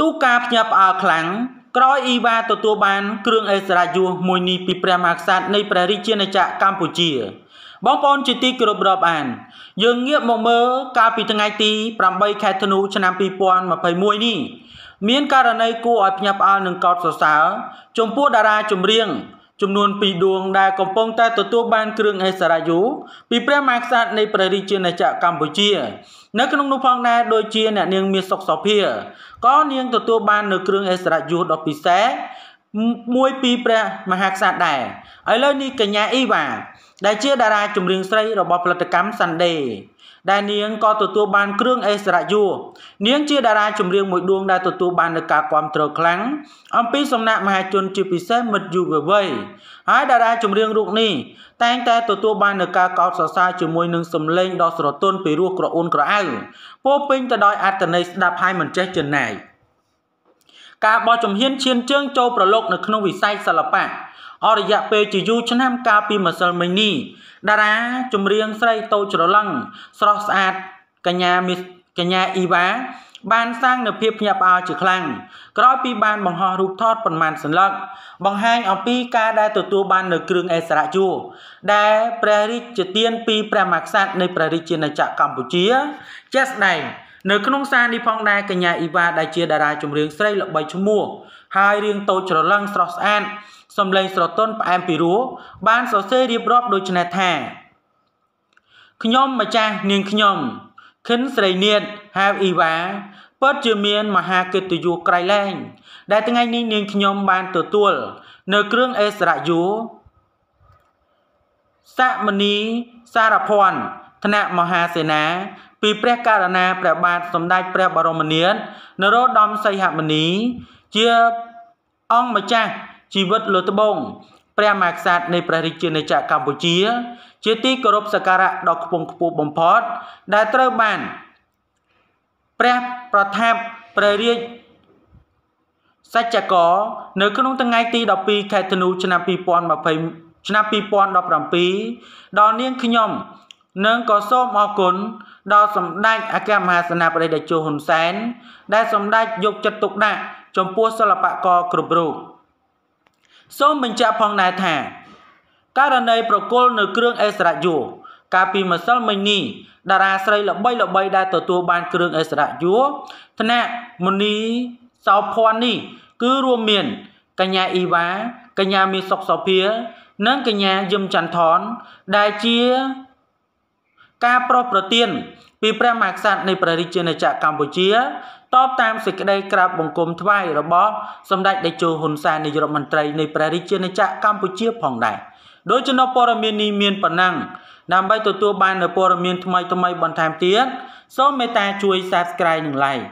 ទូការភ្ញាក់ផ្អើលខ្លាំងក្រោយអ៊ីវ៉ាទទួលបានគ្រឿងអេសរាជយសមួយនេះពីព្រះមហាក្សត្រនៃព្រះរាជាណាចក្រកម្ពុជាបងប្អូនជាទីគោរពរាប់អានយើងងាកមកមើលកាលពីថ្ងៃទី8ខែធ្នូឆ្នាំ2021នេះមានករណីគួរឲ្យភ្ញាក់ផ្អើលនិងកោតសរសើរចំពោះតារាចម្រៀងចំនួន2ដួងដែលកំពុងតែទទួលបានគ្រឿងអេសរាយុពីព្រះមហាក្សត្រនៃព្រះរាជាណាចក្រកម្ពុជានៅក្នុងនោះផងដែរដូចជាអ្នកនាង មានសុខសោភាក៏នាងទទួលបាន នៅគ្រឿងអេសរាយុដ៏ពិសេសមួយពីព្រះមហាក្សត្រដែរឥឡូវនេះកញ្ញាអ៊ីវ៉ាដែលជា តារាចម្រៀងស្រីរបស់ផលិតកម្ម Sunday ដែលនាងក៏ទទួលបានគ្រឿងអេសរាយុនាងជាតារាចម្រៀងមួយដួងដែលទទួលបាននូវការគាំទ្រខ្លាំងអំពីសំណាក់មហាជនជាពិសេសមិត្តយុវវ័យហើយតារាចម្រៀងរូបនេះតែងតែទទួលបាននូវការកោតសរសើរជាមួយនឹងសម្លេងដ៏ស្រទន់ពីរោះក្រអួនក្រអៅពោពេញទៅដោយអត្ថន័យស្ដាប់ហើយមិនចេះចិនណាយ។ការបោះជំហានឈានជើងចូលប្រឡូកនៅក្នុងវិស័យសិល្បៈអររយៈពេលជាយូរឆ្នាំកាលពីម្សិលមិញនេះតារាចម្រៀងស្រីតូចច្រឡឹងស្រស់ស្អាតកញ្ញាមីសកញ្ញាអ៊ីវ៉ាបានសាងនូវភាពញាប់អើជាខ្លាំងក្រោយពីបានបង្ហោះរូបថតប៉ុន្មានសន្លឹកបង្ហាញអំពីការដែលទទួលបាននៅគ្រឿងអេសរាជូដែលព្រះរាជទានពីព្រះមហាក្សត្រនៃព្រះរាជាណាចក្រកម្ពុជាជាក់ស្ដែងនៅក្នុងសារនេះផងដែរកញ្ញាអ៊ីវ៉ាដែលជាតារាចម្រៀងស្រីល្បីឈ្មោះហើយរាងតូចច្រឡឹងស្រស់ស្អាតសំឡេងស្រទន់ផ្អែមពីរោះបានសរសេររៀបរាប់ ដូចនេះថាខ្ញុំម្ចាស់នាងខ្ញុំខិនស្រីនៀតហៅអ៊ីវ៉ាពិតជាមានមហាកិត្តិយសក្រៃលែង ដែលថ្ងៃនេះនាងខ្ញុំបានទទួល នៅគ្រឿងអេសរាយុសមនីសារភ័ណ្ឌថ្នាក់មហាសេនាពីព្រះករណាព្រះបាទសម្ដេចព្រះបរមនាថនរោត្តមសីហមុនី ជាអង្គម្ចាស់ជីវិតលើត្បូងព្រះមហាក្សត្រនៃព្រះរាជាណាចក្រកម្ពុជា ជាទីគោរពសក្ការៈដ៏ខ្ពង់ខ្ពស់បំផុត ដែលត្រូវបានព្រះប្រថាប់ព្រះរាជសច្ចកនៅក្នុងថ្ងៃទី12ខែធ្នូឆ្នាំ2020ឆ្នាំ2017ដល់នាងខ្ញុំនិងក៏សូមអរគុណដល់សម្ដេចអគ្គមហាសេនាបតីតេជោហ៊ុនសែនដែលសម្ដេចយកចិត្តទុកដាក់ចំពោះសិល្បករគ្រប់រូបសូមបញ្ជាក់ផងដែរថាករណីប្រគល់នៅគ្រឿងអេសរាយូកាលពីម្សិលមិញនេះតារាស្រីល្បីល្បីដែល ទទួលបានគ្រឿងអេសរាយូថ្នាក់មនីសោភ័ណ្ឌនេះគឺរួមមាន កញ្ញាអ៊ីវ៉ាកញ្ញាមានសុកសោភា និងកញ្ញាយឹមចន្ទថន ដែលជាការប្រោសប្រទានពីព្រះមហាក្សត្រនៃព្រះរាជាណាចក្រកម្ពុជាតបតាមសេចក្តីក្រាបបង្គំថ្វាយរបស់សម្ដេចតេជោហ៊ុនសែននាយរដ្ឋមន្ត្រីនៃព្រះរាជាណាចក្រកម្ពុជាផងដែរដោយចំណុចព័ត៌មាននេះមានប៉ុណ្ណឹងដើម្បីទទួលបាននូវព័ត៌មានថ្មីៗបន្ថែមទៀតសូមមេត្តាជួយ Subscribe និង Like